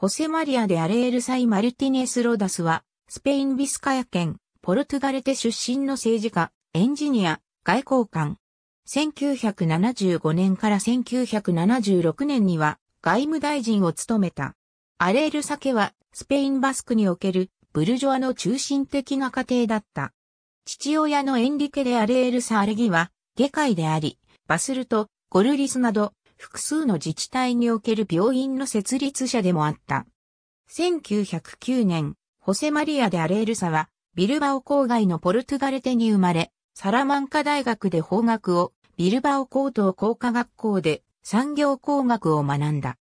ホセマリア・でアレール・サイ・マルティネス・ロダスは、スペイン・ビスカヤ県、ポルトガルテ出身の政治家、エンジニア、外交官。1975年から1976年には、外務大臣を務めた。アレール・サケは、スペイン・バスクにおける、ブルジョアの中心的な家庭だった。父親のエンリケ・でアレール・サアレギは、下界であり、バスルト、ゴルリスなど、複数の自治体における病院の設立者でもあった。1909年、ホセマリア・デ・アレールサは、ビルバオ郊外のポルトガルテに生まれ、サラマンカ大学で法学を、ビルバオ高等工科学校で産業工学を学んだ。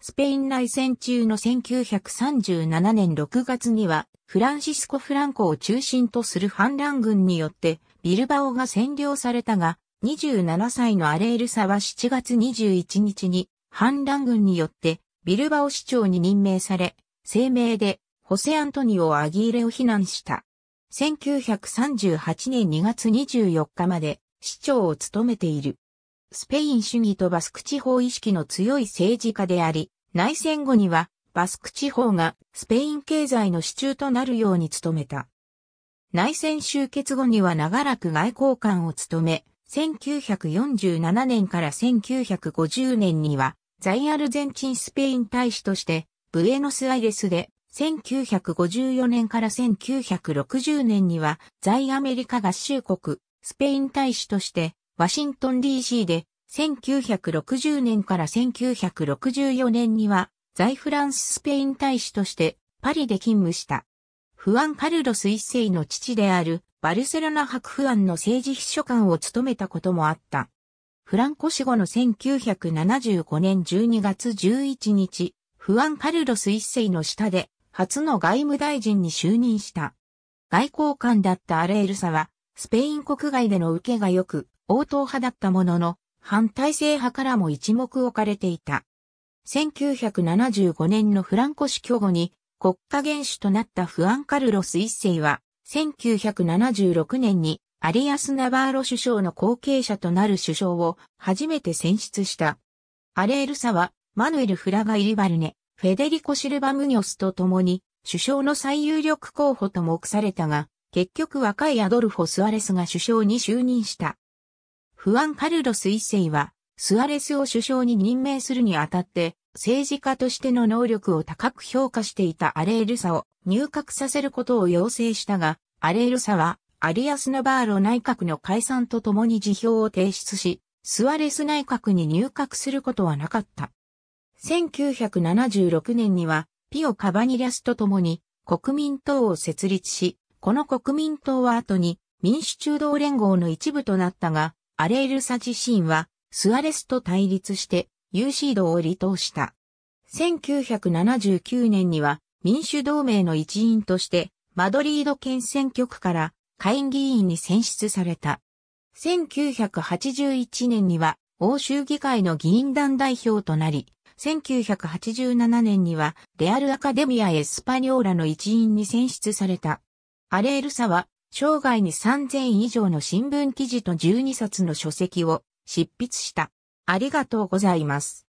スペイン内戦中の1937年6月には、フランシスコ・フランコを中心とする反乱軍によって、ビルバオが占領されたが、27歳のアレールサは7月21日に反乱軍によってビルバオ市長に任命され、声明でホセアントニオ・アギーレを非難した。1938年2月24日まで市長を務めている。スペイン主義とバスク地方意識の強い政治家であり、内戦後にはバスク地方がスペイン経済の支柱となるように努めた。内戦終結後には長らく外交官を務め、1947年から1950年には、在アルゼンチンスペイン大使として、ブエノスアイレスで、1954年から1960年には、在アメリカ合衆国、スペイン大使として、ワシントン DC で、1960年から1964年には、在フランススペイン大使として、パリで勤務した。フアン・カルロス一世の父である、バルセロナ博府案の政治秘書官を務めたこともあった。フランコ死後の1975年12月11日、フアン・カルロス一世の下で、初の外務大臣に就任した。外交官だったアレールサは、スペイン国外での受けが良く、応答派だったものの、反体制派からも一目置かれていた。1975年のフランコ死去後に、国家元首となったフアン・カルロス一世は、1976年にアリアス・ナバーロ首相の後継者となる首相を初めて選出した。アレールサは、マヌエル・フラガ・イリバルネ、フェデリコ・シルバ・ムニョスと共に、首相の最有力候補と目されたが、結局若いアドルフォ・スアレスが首相に就任した。フアン・カルロス一世は、スアレスを首相に任命するにあたって、政治家としての能力を高く評価していたアレールサを入閣させることを要請したが、アレールサはアリアス・ナバーロ内閣の解散とともに辞表を提出し、スアレス内閣に入閣することはなかった。1976年には、ピオ・カバニリャスと共に国民党を設立し、この国民党は後に民主中道連合の一部となったが、アレールサ自身はスアレスと対立して U シードを離党した。1979年には民主同盟の一員としてマドリード県選挙区から下院議員に選出された。1981年には欧州議会の議員団代表となり、1987年にはレアル・アカデミア・エスパニョーラの一員に選出された。アレールサは生涯に3000以上の新聞記事と12冊の書籍を執筆した。ありがとうございます。